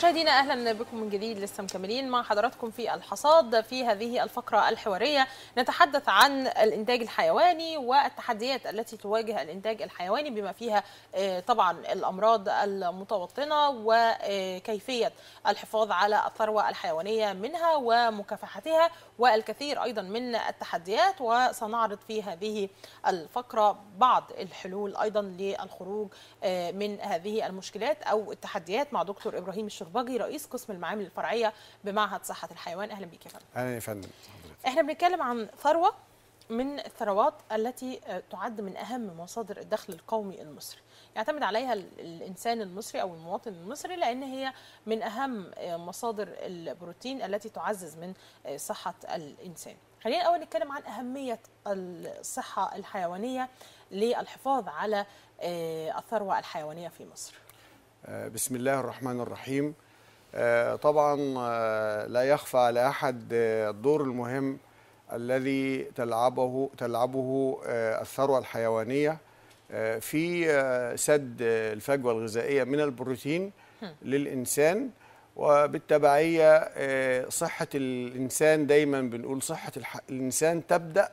مشاهدينا اهلا بكم من جديد لسه مكملين مع حضراتكم في الحصاد في هذه الفقره الحواريه نتحدث عن الانتاج الحيواني والتحديات التي تواجه الانتاج الحيواني بما فيها آه، طبعا الامراض المتوطنه وكيفيه الحفاظ على الثروه الحيوانيه منها ومكافحتها والكثير أيضا من التحديات وسنعرض في هذه الفقرة بعض الحلول أيضا للخروج آه، من هذه المشكلات أو التحديات مع دكتور إبراهيم الشربجي رئيس قسم المعامل الفرعية بمعهد صحة الحيوان أهلا بك يا فندم أهلا يا فندم احنا بنتكلم عن ثروة من الثروات التي آه، تعد من أهم مصادر الدخل القومي المصري يعتمد عليها الانسان المصري او المواطن المصري لان هي من اهم آه، مصادر البروتين التي تعزز من آه، صحه الانسان خلينا الاول نتكلم عن اهميه الصحه الحيوانيه للحفاظ على آه، الثروه الحيوانيه في مصر بسم الله الرحمن الرحيم طبعا لا يخفى على احد الدور المهم الذي تلعبه تلعبه الثروه الحيوانيه آه، في آه، سد الفجوه الغذائيه من البروتين للانسان وبالتبعيه آه، صحه الانسان دايما بنقول صحه الح... الانسان تبدا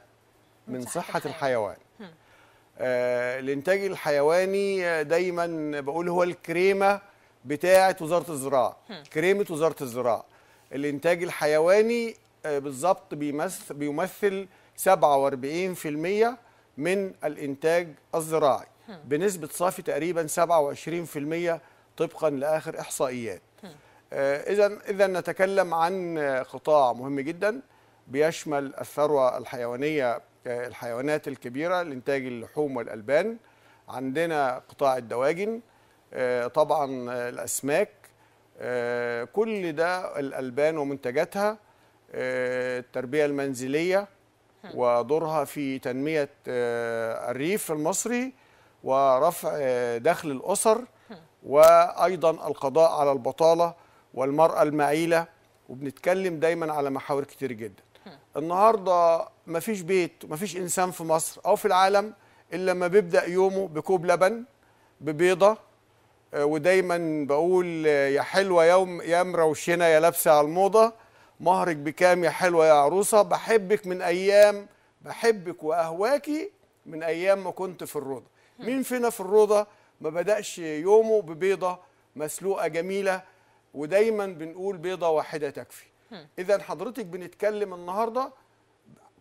من صحه الحيوان الانتاج الحيواني دايما بقول هو الكريمه بتاعه وزاره الزراعه كريمه وزاره الزراعه الانتاج الحيواني بالظبط بيمثل بيمثل 47% من الإنتاج الزراعي بنسبة صافي تقريبا 27% طبقا لآخر إحصائيات آه، إذا إذا نتكلم عن قطاع مهم جدا بيشمل الثروة الحيوانية آه، الحيوانات الكبيرة لإنتاج اللحوم والألبان عندنا قطاع الدواجن آه، طبعا الأسماك كل ده الألبان ومنتجاتها التربية المنزلية ودورها في تنمية آه، الريف المصري ورفع آه، دخل الأسر وأيضا القضاء على البطالة والمرأة المعيلة وبنتكلم دايما على محاور كتير جدا النهاردة مفيش بيت مفيش إنسان في مصر أو في العالم إلا ما بيبدأ يومه بكوب لبن ببيضة آه، ودايما بقول يا حلوة يوم يا مروشنة يا لابسة على الموضة مهرك بكام يا حلوة يا عروسة بحبك من أيام بحبك وأهواكي من أيام ما كنت في الروضة مين فينا في الروضة ما بدأش يومه ببيضة مسلوقة جميلة ودايما بنقول بيضة واحدة تكفي إذا حضرتك بنتكلم النهاردة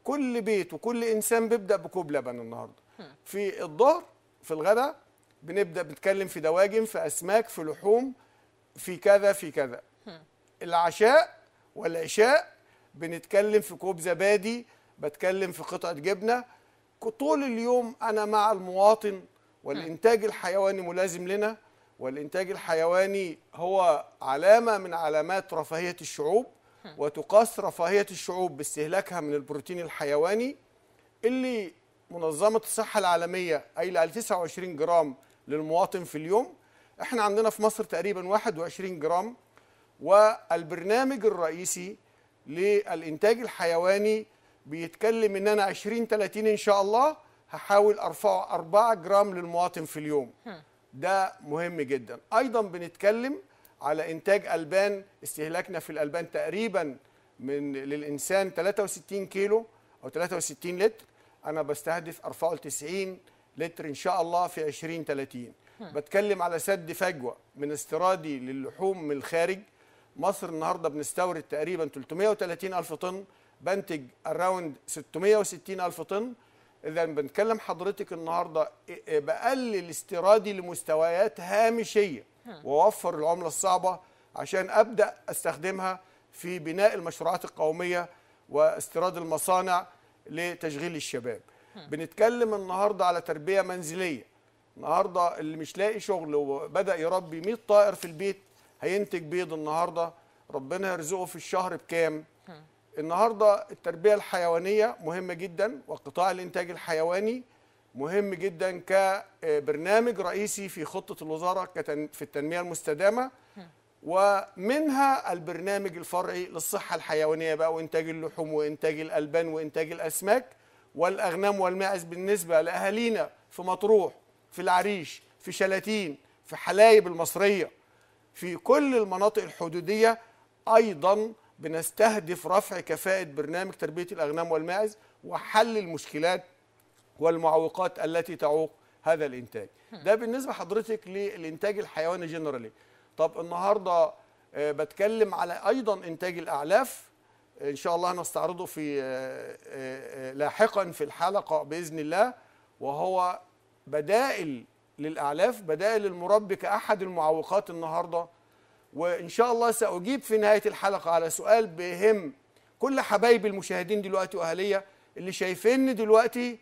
كل بيت وكل إنسان بيبدأ بكوب لبن النهاردة في الظهر في الغداء بنبدأ بنتكلم في دواجن في أسماك في لحوم في كذا في كذا العشاء والعشاء بنتكلم في كوب زبادي بتكلم في قطعه جبنه طول اليوم انا مع المواطن والانتاج الحيواني ملازم لنا والانتاج الحيواني هو علامه من علامات رفاهيه الشعوب وتقاس رفاهيه الشعوب باستهلاكها من البروتين الحيواني اللي منظمه الصحه العالميه قايله على 29 جرام للمواطن في اليوم احنا عندنا في مصر تقريبا 21 جرام والبرنامج الرئيسي للإنتاج الحيواني بيتكلم إن أنا 20 30 إن شاء الله هحاول أرفعه 4 جرام للمواطن في اليوم ده مهم جدا أيضا بنتكلم على إنتاج ألبان استهلاكنا في الألبان تقريبا من للإنسان 63 كيلو أو 63 لتر أنا بستهدف أرفعه ل 90 لتر إن شاء الله في 20 30 بتكلم على سد فجوة من استيرادي للحوم من الخارج مصر النهارده بنستورد تقريبا 330 الف طن بنتج اراوند 660 الف طن اذا بنتكلم حضرتك النهارده إيه، إيه، بقلل استيرادي لمستويات هامشيه واوفر العمله الصعبه عشان ابدا استخدمها في بناء المشروعات القوميه واستيراد المصانع لتشغيل الشباب بنتكلم النهارده على تربيه منزليه النهارده اللي مش لاقي شغل وبدا يربي 100 طائر في البيت هينتج بيض النهارده ربنا يرزقه في الشهر بكام النهارده التربيه الحيوانيه مهمه جدا وقطاع الانتاج الحيواني مهم جدا كبرنامج آه، رئيسي في خطه الوزاره في التنميه المستدامه ومنها البرنامج الفرعي للصحه الحيوانيه بقى وانتاج اللحوم وانتاج الالبان وانتاج الاسماك والاغنام والماعز بالنسبه لاهالينا في مطروح في العريش في شلاتين في حلايب المصريه في كل المناطق الحدودية أيضا بنستهدف رفع كفاءة برنامج تربية الأغنام والماعز وحل المشكلات والمعوقات التي تعوق هذا الإنتاج ده بالنسبة حضرتك للإنتاج الحيواني جنرالي طب النهاردة آه، بتكلم على أيضا إنتاج الأعلاف إن شاء الله هنستعرضه في آه، آه، لاحقا في الحلقة بإذن الله وهو بدائل للأعلاف بدائل المرب كأحد المعوقات النهاردة وإن شاء الله سأجيب في نهاية الحلقة على سؤال بهم كل حبايبي المشاهدين دلوقتي وأهلية اللي شايفيني دلوقتي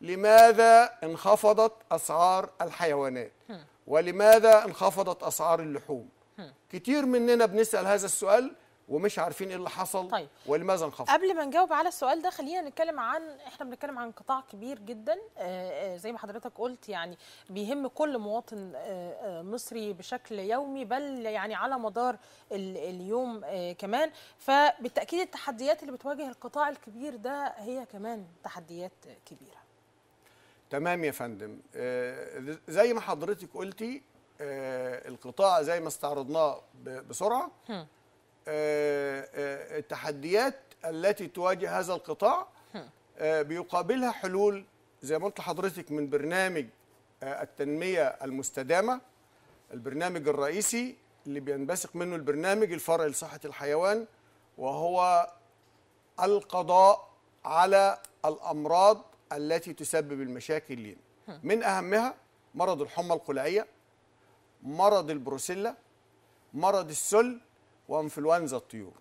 لماذا انخفضت أسعار الحيوانات ولماذا انخفضت أسعار اللحوم كتير مننا بنسأل هذا السؤال ومش عارفين ايه اللي حصل طيب. ولماذا انخفض قبل ما نجاوب على السؤال ده خلينا نتكلم عن احنا بنتكلم عن قطاع كبير جدا آه، آه، زي ما حضرتك قلت يعني بيهم كل مواطن آه، مصري بشكل يومي بل يعني على مدار اليوم كمان فبالتاكيد التحديات اللي بتواجه القطاع الكبير ده هي كمان تحديات كبيره تمام يا فندم زي ما حضرتك قلتي القطاع زي ما استعرضناه بسرعه التحديات التي تواجه هذا القطاع آه، بيقابلها حلول زي ما قلت لحضرتك من برنامج آه، التنمية المستدامة البرنامج الرئيسي اللي بينبثق منه البرنامج الفرعي لصحة الحيوان وهو القضاء على الأمراض التي تسبب المشاكل لنا من أهمها مرض الحمى القلعية مرض البروسيلا مرض السل وانفلونزا الطيور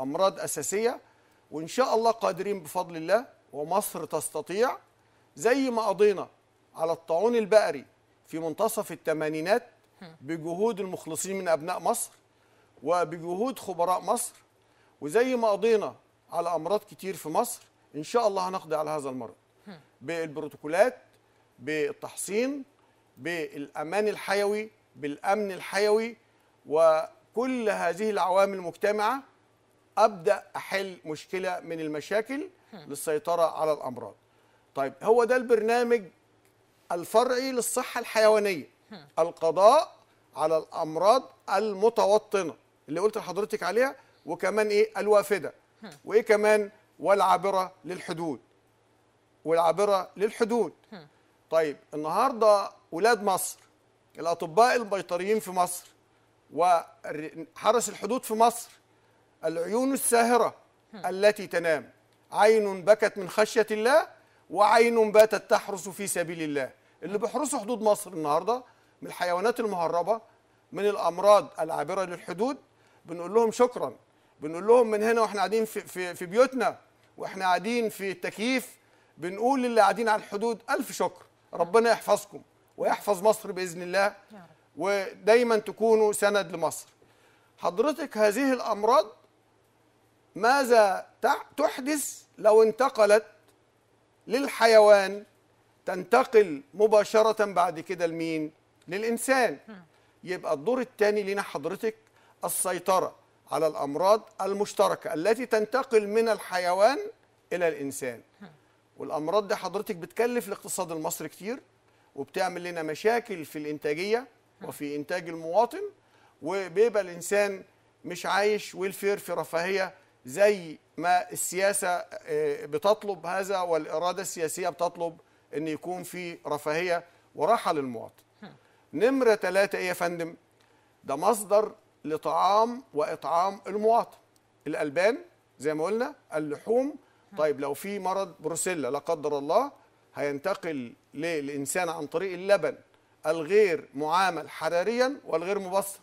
امراض اساسيه وان شاء الله قادرين بفضل الله ومصر تستطيع زي ما قضينا على الطاعون البقري في منتصف الثمانينات بجهود المخلصين من ابناء مصر وبجهود خبراء مصر وزي ما قضينا على امراض كتير في مصر ان شاء الله هنقضي على هذا المرض بالبروتوكولات بالتحصين بالامان الحيوي بالامن الحيوي و كل هذه العوامل مجتمعه ابدا احل مشكله من المشاكل للسيطره على الامراض. طيب هو ده البرنامج الفرعي للصحه الحيوانيه القضاء على الامراض المتوطنه اللي قلت لحضرتك عليها وكمان ايه الوافده وايه كمان والعابره للحدود والعابره للحدود طيب النهارده ولاد مصر الاطباء البيطريين في مصر وحرس الحدود في مصر العيون الساهرة التي تنام عين بكت من خشية الله وعين باتت تحرس في سبيل الله اللي بيحرسوا حدود مصر النهاردة من الحيوانات المهربة من الأمراض العابرة للحدود بنقول لهم شكرا بنقول لهم من هنا واحنا قاعدين في, في, في بيوتنا واحنا قاعدين في التكييف بنقول للي قاعدين على الحدود ألف شكر نعم. ربنا يحفظكم ويحفظ مصر بإذن الله ودايما تكونوا سند لمصر حضرتك هذه الأمراض ماذا تحدث لو انتقلت للحيوان تنتقل مباشرة بعد كده لمين؟ للإنسان يبقى الدور الثاني لنا حضرتك السيطرة على الأمراض المشتركة التي تنتقل من الحيوان إلى الإنسان والأمراض دي حضرتك بتكلف الاقتصاد المصري كتير وبتعمل لنا مشاكل في الإنتاجية وفي إنتاج المواطن وبيبقى الإنسان مش عايش ويلفير في رفاهية زي ما السياسة آه، بتطلب هذا والإرادة السياسية بتطلب أن يكون في رفاهية وراحة للمواطن نمرة ثلاثة إيه يا فندم ده مصدر لطعام وإطعام المواطن الألبان زي ما قلنا اللحوم طيب لو في مرض بروسيلا لا قدر الله هينتقل للإنسان عن طريق اللبن الغير معامل حراريا والغير مبصر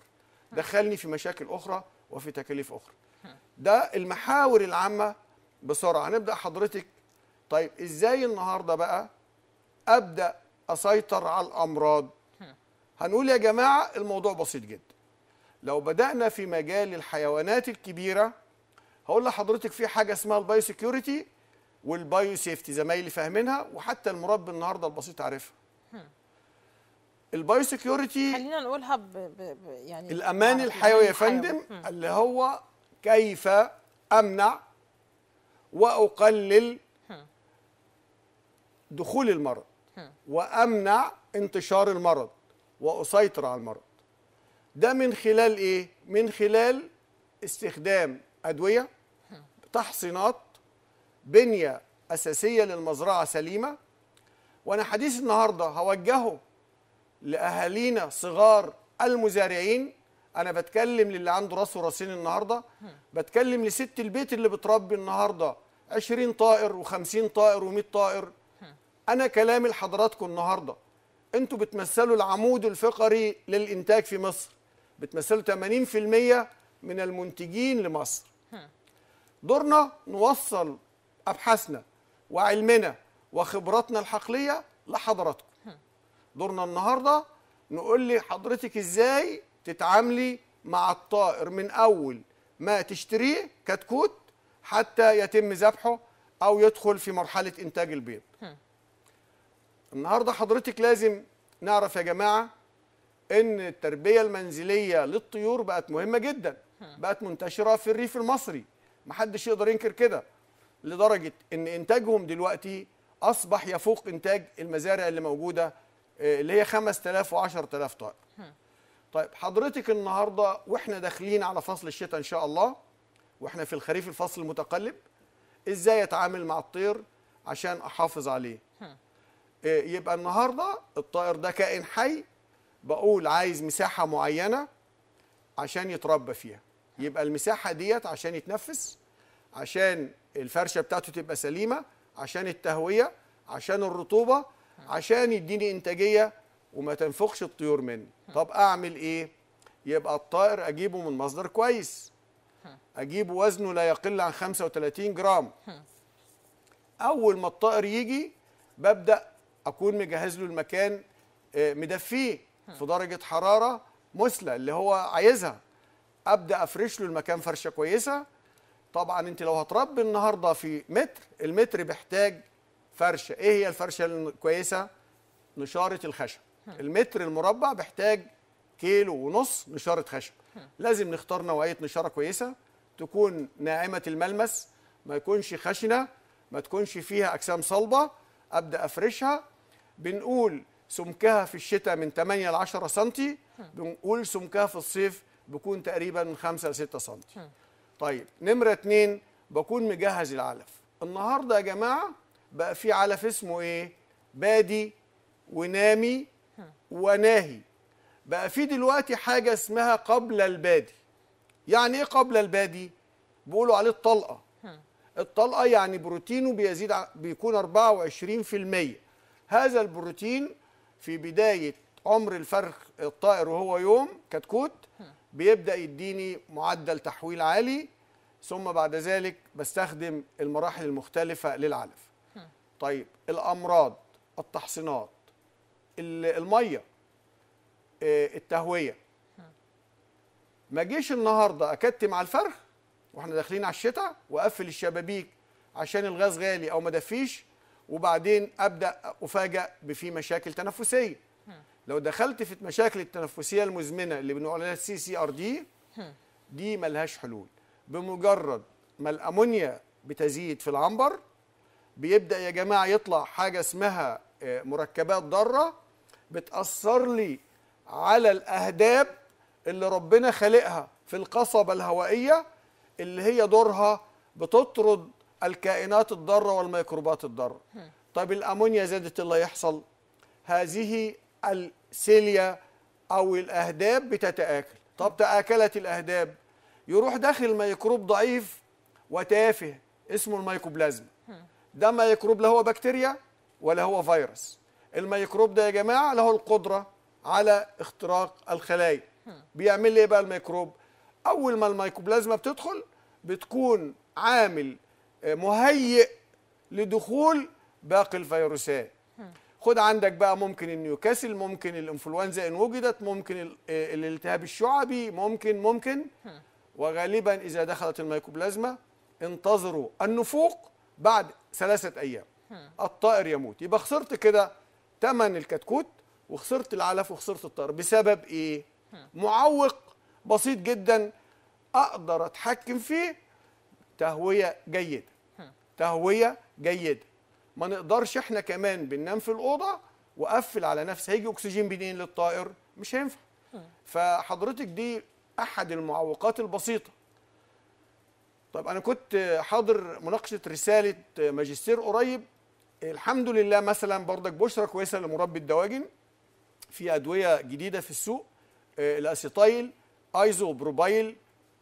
دخلني في مشاكل اخرى وفي تكاليف اخرى ده المحاور العامه بسرعه هنبدا حضرتك طيب ازاي النهارده بقى ابدا اسيطر على الامراض هنقول يا جماعه الموضوع بسيط جدا لو بدانا في مجال الحيوانات الكبيره هقول لحضرتك في حاجه اسمها البايو سيكيورتي والبايو سيفتي زمايلي فاهمينها وحتى المربي النهارده البسيط عارفها البايو سكيورتي خلينا نقولها ب... ب... يعني الامان يعني الحيوي يا فندم اللي هو كيف امنع واقلل دخول المرض وامنع انتشار المرض واسيطر على المرض ده من خلال ايه من خلال استخدام ادويه تحصينات بنيه اساسيه للمزرعه سليمه وانا حديث النهارده هوجهه لاهالينا صغار المزارعين انا بتكلم للي عنده راس وراسين النهارده بتكلم لست البيت اللي بتربي النهارده 20 طائر و50 طائر و100 طائر انا كلامي لحضراتكم النهارده انتوا بتمثلوا العمود الفقري للانتاج في مصر بتمثلوا 80% من المنتجين لمصر دورنا نوصل ابحاثنا وعلمنا وخبراتنا الحقليه لحضراتكم دورنا النهارده نقول لي حضرتك ازاي تتعاملي مع الطائر من اول ما تشتريه كتكوت حتى يتم ذبحه او يدخل في مرحله انتاج البيض النهارده حضرتك لازم نعرف يا جماعه ان التربيه المنزليه للطيور بقت مهمه جدا بقت منتشره في الريف المصري محدش يقدر ينكر كده لدرجه ان انتاجهم دلوقتي اصبح يفوق انتاج المزارع اللي موجوده آه، اللي هي 5000 و10000 طائر طيب حضرتك النهارده واحنا داخلين على فصل الشتاء ان شاء الله واحنا في الخريف الفصل المتقلب ازاي اتعامل مع الطير عشان احافظ عليه آه، يبقى النهارده الطائر ده كائن حي بقول عايز مساحه معينه عشان يتربى فيها يبقى المساحه ديت عشان يتنفس عشان الفرشه بتاعته تبقى سليمه عشان التهويه عشان الرطوبه عشان يديني انتاجيه وما تنفخش الطيور مني طب اعمل ايه يبقى الطائر اجيبه من مصدر كويس اجيبه وزنه لا يقل عن 35 جرام اول ما الطائر يجي ببدا اكون مجهز له المكان آه، مدفيه في درجه حراره مثلى اللي هو عايزها ابدا افرش له المكان فرشه كويسه طبعا انت لو هتربي النهارده في متر المتر بيحتاج فرشه ايه هي الفرشه الكويسه نشاره الخشب المتر المربع بيحتاج كيلو ونص نشاره خشب لازم نختار نوعيه نشاره كويسه تكون ناعمه الملمس ما يكونش خشنه ما تكونش فيها اجسام صلبه ابدا افرشها بنقول سمكها في الشتاء من 8 ل 10 سم بنقول سمكها في الصيف بيكون تقريبا من 5 ل 6 سم طيب نمره 2 بكون مجهز العلف النهارده يا جماعه بقى في علف اسمه ايه بادي ونامي وناهي بقى في دلوقتي حاجه اسمها قبل البادي يعني ايه قبل البادي بيقولوا عليه الطلقه الطلقه يعني بروتينه بيزيد بيكون 24% هذا البروتين في بدايه عمر الفرخ الطائر وهو يوم كتكوت بيبدا يديني معدل تحويل عالي ثم بعد ذلك بستخدم المراحل المختلفه للعلف طيب الامراض التحصينات الميه آه، التهويه ما جيش النهارده اكتم على الفرخ واحنا داخلين على الشتاء واقفل الشبابيك عشان الغاز غالي او ما دفيش وبعدين ابدا افاجئ بفي مشاكل تنفسيه لو دخلت في المشاكل التنفسيه المزمنه اللي بنقول عليها السي سي ار دي دي ملهاش حلول بمجرد ما الامونيا بتزيد في العنبر بيبدا يا جماعه يطلع حاجه اسمها آه، مركبات ضاره بتاثر لي على الاهداب اللي ربنا خالقها في القصبه الهوائيه اللي هي دورها بتطرد الكائنات الضاره والميكروبات الضاره طيب الامونيا زادت إيه اللي يحصل هذه السيليا او الاهداب بتتاكل طب تاكلت الاهداب يروح داخل ميكروب ضعيف وتافه اسمه الميكوبلازما ده ميكروب لا هو بكتيريا ولا هو فيروس الميكروب ده يا جماعه له القدره على اختراق الخلايا بيعمل لي ايه بقى الميكروب اول ما الميكوبلازما بتدخل بتكون عامل آه، مهيئ لدخول باقي الفيروسات خد عندك بقى ممكن النيوكاسل ممكن الانفلونزا ان وجدت ممكن آه، الالتهاب الشعبي ممكن ممكن وغالبا اذا دخلت الميكوبلازما انتظروا النفوق بعد ثلاثه ايام الطائر يموت يبقى خسرت كده تمن الكتكوت وخسرت العلف وخسرت الطائر بسبب ايه معوق بسيط جدا اقدر اتحكم فيه تهويه جيده تهويه جيده ما نقدرش احنا كمان بننام في الاوضه واقفل على نفسي هيجي اكسجين منين للطائر مش هينفع فحضرتك دي احد المعوقات البسيطه طب انا كنت حاضر مناقشه رساله ماجستير قريب الحمد لله مثلا برضك بشرى كويسه لمربي الدواجن في ادويه جديده في السوق آه، الاسيتايل ايزو بروبايل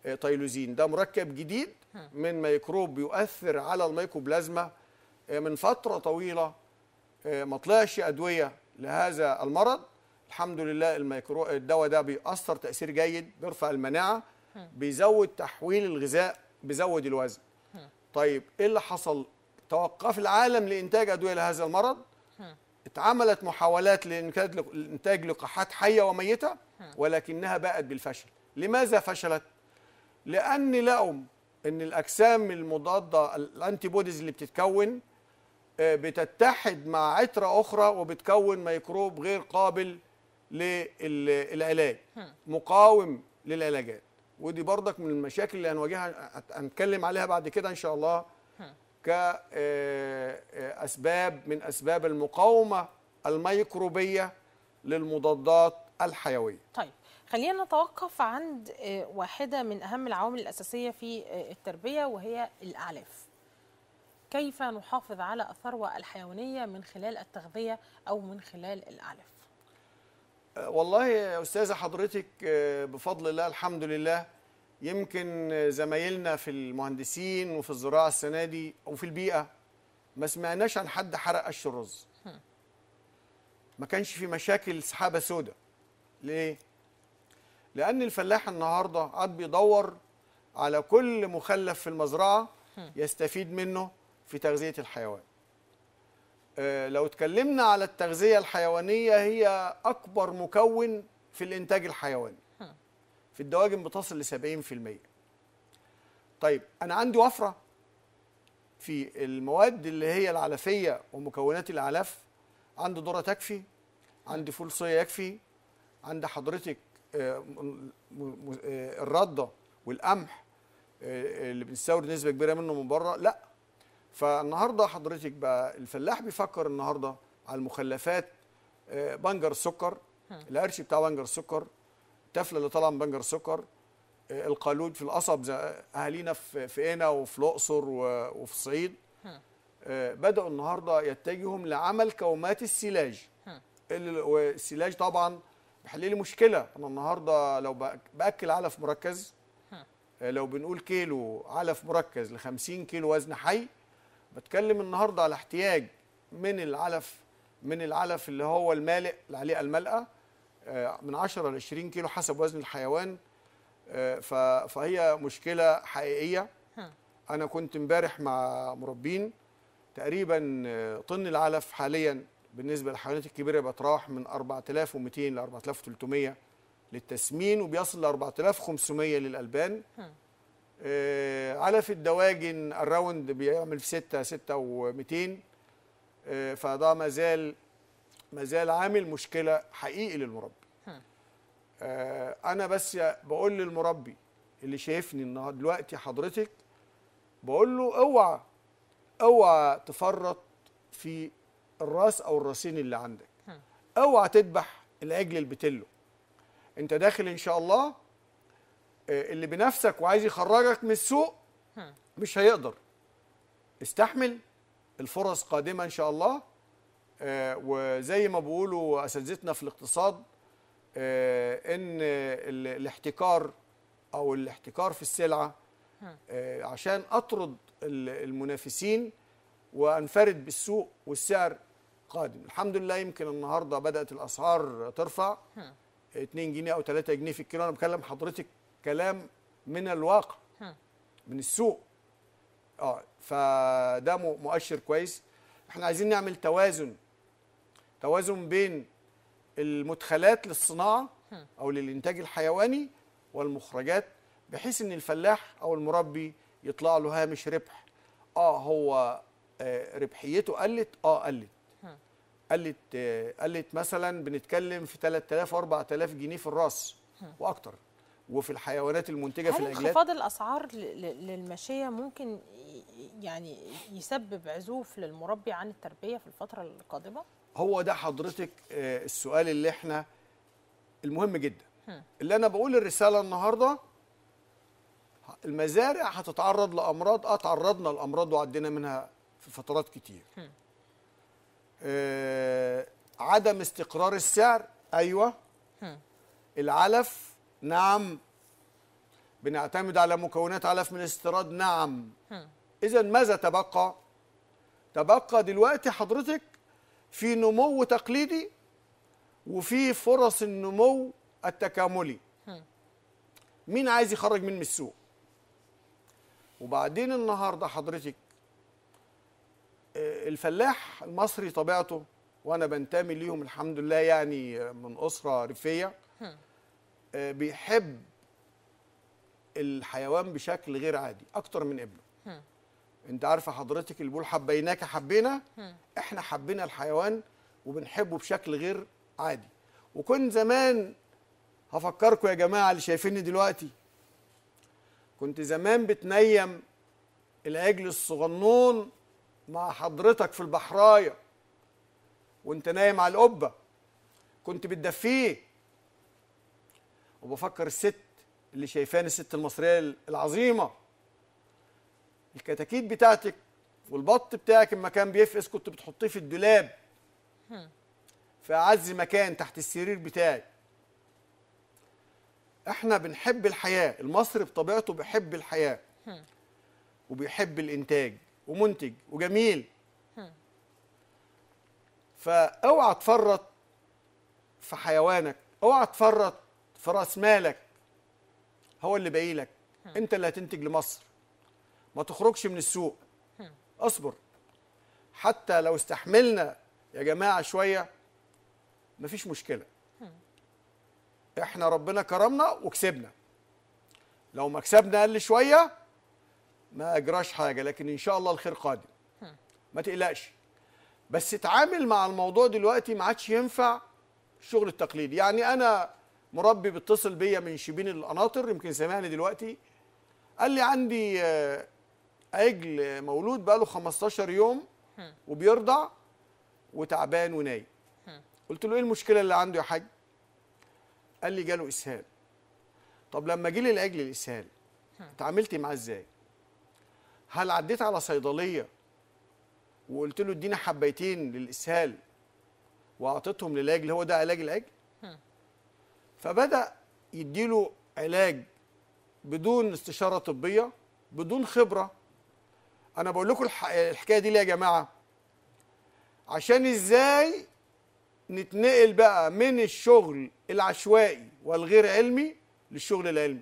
آه، تايلوزين ده مركب جديد من ميكروب بيؤثر على الميكوبلازما آه، من فتره طويله ما طلعش ادويه لهذا المرض الحمد لله الميكرو الدواء ده بيأثر تأثير جيد بيرفع المناعة بيزود تحويل الغذاء بزود الوزن طيب ايه اللي حصل توقف العالم لانتاج ادويه لهذا المرض اتعملت محاولات لانتاج لقاحات حيه وميته ولكنها باءت بالفشل لماذا فشلت لان لقوا ان الاجسام المضاده الانتي بوديز اللي بتتكون آه، بتتحد مع عتره اخرى وبتكون ميكروب غير قابل للعلاج مقاوم للعلاجات ودي برضك من المشاكل اللي هنواجهها هنتكلم عليها بعد كده ان شاء الله كاسباب آه، آه، من اسباب المقاومه الميكروبيه للمضادات الحيويه. طيب خلينا نتوقف عند آه، واحده من اهم العوامل الاساسيه في التربيه وهي الاعلاف. كيف نحافظ على الثروه الحيوانيه من خلال التغذيه او من خلال الاعلاف؟ والله يا استاذه حضرتك آه، بفضل الله الحمد لله يمكن آه، زمايلنا في المهندسين وفي الزراعه السنه دي وفي البيئه ما سمعناش عن حد حرق قش الرز ما كانش في مشاكل سحابه سودة ليه لان الفلاح النهارده قاعد بيدور على كل مخلف في المزرعه يستفيد منه في تغذيه الحيوان آه، لو اتكلمنا على التغذية الحيوانية هي أكبر مكون في الإنتاج الحيواني في الدواجن بتصل ل 70% طيب أنا عندي وفرة في المواد اللي هي العلفية ومكونات العلف عندي ذرة تكفي عندي فول صويا يكفي عند حضرتك آه، آه، الردة والقمح اللي بنستورد نسبة كبيرة منه من بره لا فالنهارده حضرتك بقى الفلاح بيفكر النهارده على المخلفات آه، بنجر السكر القرش بتاع بنجر السكر التفله اللي طالعه من بنجر السكر آه، القالود في القصب اهالينا في هنا وفي الاقصر وفي الصعيد آه، بداوا النهارده يتجهوا لعمل كومات السلاج والسلاج طبعا بيحل لي مشكله انا النهارده لو باكل علف مركز لو بنقول كيلو علف مركز ل 50 كيلو وزن حي بتكلم النهارده على احتياج من العلف من العلف اللي هو المالئ اللي عليه آه، من 10 ل 20 كيلو حسب وزن الحيوان آه، فهي مشكله حقيقيه انا كنت امبارح مع مربين تقريبا آه، طن العلف حاليا بالنسبه للحيوانات الكبيره بيتراوح من 4200 ل 4300 للتسمين وبيصل ل 4500 للالبان آه، علف الدواجن الراوند بيعمل في 6 6 و200 فده ما زال ما زال عامل مشكله حقيقي للمربي آه، انا بس بقول للمربي اللي شايفني النهارده دلوقتي حضرتك بقول له اوعى اوعى تفرط في الراس او الراسين اللي عندك اوعى تذبح العجل البتلو انت داخل ان شاء الله آه، اللي بنفسك وعايز يخرجك من السوق مش هيقدر استحمل الفرص قادمه ان شاء الله آه، وزي ما بيقولوا اساتذتنا في الاقتصاد آه، ان الاحتكار او الاحتكار في السلعه عشان اطرد المنافسين وانفرد بالسوق والسعر قادم الحمد لله يمكن النهارده بدات الاسعار ترفع 2 جنيه او 3 جنيه في الكيلو انا بكلم حضرتك كلام من الواقع من السوق اه فده مؤشر كويس احنا عايزين نعمل توازن توازن بين المدخلات للصناعه او للانتاج الحيواني والمخرجات بحيث ان الفلاح او المربي يطلع له هامش ربح اه هو آه، ربحيته قلت اه قلت قلت آه، قلت مثلا بنتكلم في 3000 4000 جنيه في الراس واكتر وفي الحيوانات المنتجه في الاجلاد انخفاض الاسعار للماشيه ممكن يعني يسبب عزوف للمربي عن التربيه في الفتره القادمه هو ده حضرتك آه، السؤال اللي احنا المهم جدا اللي انا بقول الرساله النهارده المزارع هتتعرض لامراض اه تعرضنا لامراض وعدينا منها في فترات كتير آه عدم استقرار السعر ايوه العلف نعم بنعتمد على مكونات علف من استيراد نعم اذا ماذا تبقى تبقى دلوقتي حضرتك في نمو تقليدي وفي فرص النمو التكاملي مين عايز يخرج من السوق وبعدين النهارده حضرتك آه، الفلاح المصري طبيعته وانا بنتمي ليهم الحمد لله يعني من اسره ريفيه بيحب الحيوان بشكل غير عادي اكتر من ابنه هم. انت عارفه حضرتك اللي بيقول حبيناك حبينا هم. احنا حبينا الحيوان وبنحبه بشكل غير عادي وكنت زمان هفكركم يا جماعه اللي شايفيني دلوقتي كنت زمان بتنيم العجل الصغنون مع حضرتك في البحرايه وانت نايم على القبه كنت بتدفيه وبفكر الست اللي شايفاني الست المصريه العظيمه الكتاكيت بتاعتك والبط بتاعك اما كان بيفقس كنت بتحطيه في الدولاب في اعز مكان تحت السرير بتاعي احنا بنحب الحياه المصري بطبيعته بيحب الحياه وبيحب الانتاج ومنتج وجميل فاوعى تفرط في حيوانك اوعى تفرط في راس مالك هو اللي باقي لك انت اللي هتنتج لمصر ما تخرجش من السوق اصبر حتى لو استحملنا يا جماعه شويه مفيش مشكله احنا ربنا كرمنا وكسبنا لو ما كسبنا قل شويه ما اجراش حاجه لكن ان شاء الله الخير قادم ما تقلقش بس اتعامل مع الموضوع دلوقتي ما عادش ينفع الشغل التقليدي يعني انا مربي بيتصل بيا من شبين القناطر يمكن سامعني دلوقتي قال لي عندي عجل آه، مولود بقاله 15 يوم وبيرضع وتعبان ونايم قلت له ايه المشكله اللي عنده يا حاج قال لي جاله اسهال طب لما جه لي العجل الاسهال اتعاملتي معاه ازاي هل عديت على صيدليه وقلت له اديني حبيتين للاسهال واعطيتهم للعجل هو ده علاج العجل فبدا يديله علاج بدون استشاره طبيه بدون خبره انا بقول لكم الحكايه دي ليه يا جماعه عشان ازاي نتنقل بقى من الشغل العشوائي والغير علمي للشغل العلمي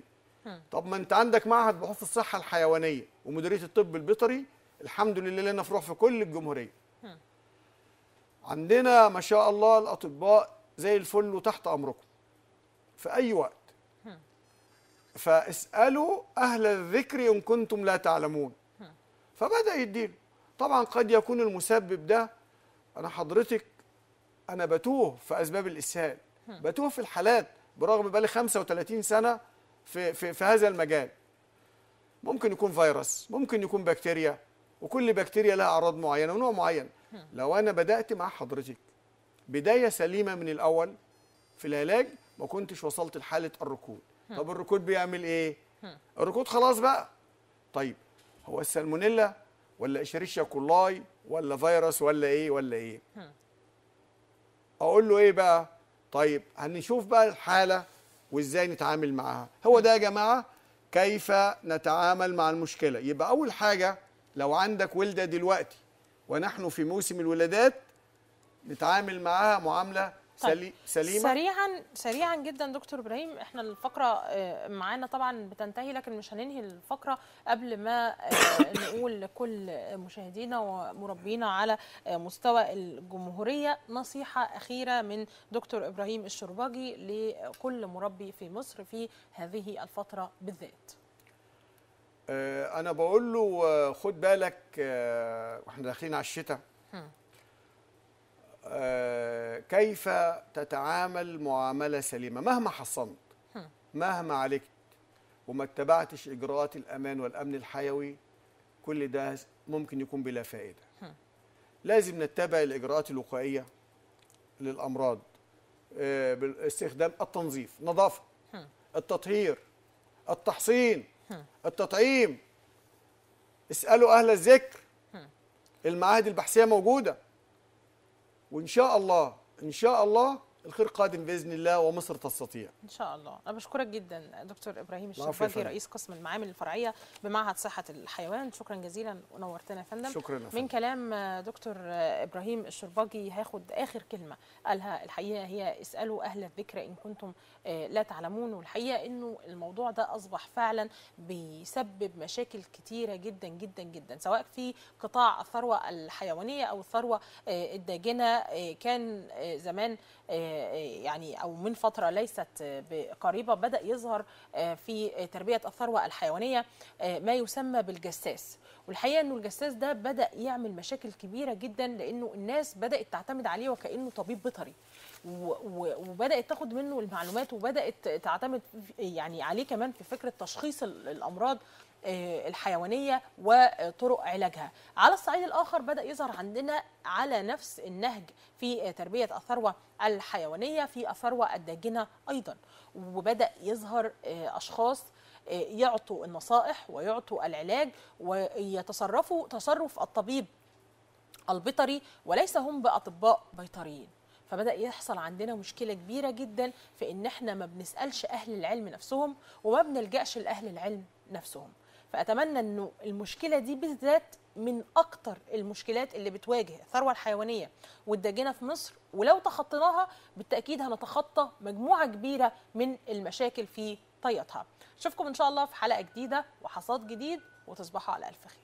طب ما انت عندك معهد بحوث الصحه الحيوانيه ومديريه الطب البيطري الحمد لله لنا فروع في كل الجمهوريه عندنا ما شاء الله الاطباء زي الفل وتحت امركم في أي وقت فاسألوا أهل الذكر إن كنتم لا تعلمون فبدأ يديله طبعا قد يكون المسبب ده أنا حضرتك أنا بتوه في أسباب الإسهال بتوه في الحالات برغم لي 35 سنة في, في, في هذا المجال ممكن يكون فيروس ممكن يكون بكتيريا وكل بكتيريا لها أعراض معينة ونوع معين لو أنا بدأت مع حضرتك بداية سليمة من الأول في العلاج ما كنتش وصلت لحاله الركود طب الركود بيعمل ايه الركود خلاص بقى طيب هو السالمونيلا ولا اشريشيا كولاي ولا فيروس ولا ايه ولا ايه اقول له ايه بقى طيب هنشوف بقى الحاله وازاي نتعامل معاها هو ده يا جماعه كيف نتعامل مع المشكله يبقى اول حاجه لو عندك ولده دلوقتي ونحن في موسم الولادات نتعامل معاها معامله طيب. سليمه سريعا سريعا جدا دكتور ابراهيم احنا الفقره آه، معانا طبعا بتنتهي لكن مش هننهي الفقره قبل ما آه، نقول لكل مشاهدينا ومربينا على آه، مستوى الجمهوريه نصيحه اخيره من دكتور ابراهيم الشرباجي لكل مربي في مصر في هذه الفتره بالذات انا بقول له خد بالك واحنا داخلين على الشتاء آه، كيف تتعامل معامله سليمه مهما حصنت مهما عالجت وما اتبعتش اجراءات الامان والامن الحيوي كل ده ممكن يكون بلا فائده لازم نتبع الاجراءات الوقائيه للامراض آه، باستخدام التنظيف نظافه التطهير التحصين التطعيم اسالوا اهل الذكر المعاهد البحثيه موجوده وإن شاء الله إن شاء الله الخير قادم باذن الله ومصر تستطيع. ان شاء الله، انا بشكرك جدا دكتور ابراهيم الشرباجي رئيس قسم المعامل الفرعيه بمعهد صحه الحيوان، شكرا جزيلا ونورتنا يا فندم. شكرا يا فندم. من كلام دكتور ابراهيم الشرباجي هاخد اخر كلمه قالها الحقيقه هي اسالوا اهل الذكر ان كنتم آه، لا تعلمون، والحقيقه انه الموضوع ده اصبح فعلا بيسبب مشاكل كثيره جدا جدا جدا، سواء في قطاع الثروه الحيوانيه او الثروه آه، الداجنه آه، كان زمان يعني او من فتره ليست قريبه بدا يظهر آه، في تربيه الثروه الحيوانيه آه، ما يسمى بالجساس والحقيقه انه الجساس ده بدا يعمل مشاكل كبيره جدا لانه الناس بدات تعتمد عليه وكانه طبيب بيطري وبدات تاخد منه المعلومات وبدات تعتمد يعني عليه كمان في فكره تشخيص الامراض آه، الحيوانيه وطرق علاجها. على الصعيد الاخر بدا يظهر عندنا على نفس النهج في تربيه الثروه الحيوانيه في الثروه الداجنه ايضا وبدا يظهر آه، اشخاص آه، يعطوا النصائح ويعطوا العلاج ويتصرفوا تصرف الطبيب البيطري وليس هم باطباء بيطريين فبدا يحصل عندنا مشكله كبيره جدا في ان احنا ما بنسالش اهل العلم نفسهم وما بنلجاش لاهل العلم نفسهم فاتمنى انه المشكله دي بالذات من اكتر المشكلات اللي بتواجه الثروه الحيوانيه والدجنه في مصر ولو تخطيناها بالتاكيد هنتخطى مجموعه كبيره من المشاكل في طياتها اشوفكم ان شاء الله في حلقه جديده وحصاد جديد وتصبحوا على الف خير